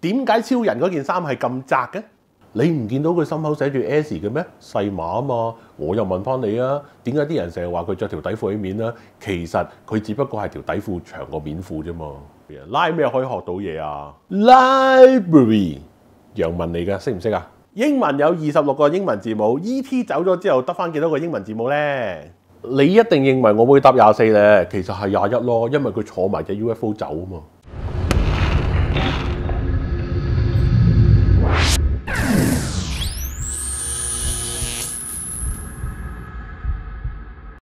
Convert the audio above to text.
点解超人嗰件衫系咁窄嘅？你唔见到佢心口写住 S 嘅咩？细码啊嘛！我又问翻你啊，点解啲人成日话佢着条底裤起面咧？其实佢只不过系条底裤长过面裤啫嘛。拉咩可以学到嘢啊？Library，洋文嚟噶，识唔识啊？英文有二十六个英文字母，E T 走咗之后得翻几多个英文字母呢？你一定认为我会答廿四咧，其实系廿一咯，因为佢坐埋只 U F O 走啊嘛。